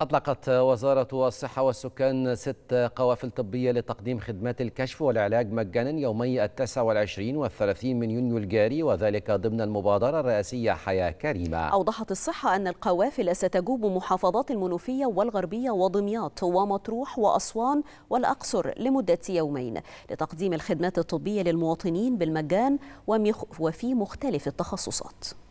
أطلقت وزارة الصحة والسكان ست قوافل طبية لتقديم خدمات الكشف والعلاج مجانا يومي التاسع والعشرين والثلاثين من يونيو الجاري وذلك ضمن المبادرة الرئاسية حياة كريمة أوضحت الصحة أن القوافل ستجوب محافظات المنوفية والغربية ودمياط ومطروح وأسوان والأقصر لمدة يومين لتقديم الخدمات الطبية للمواطنين بالمجان وفي مختلف التخصصات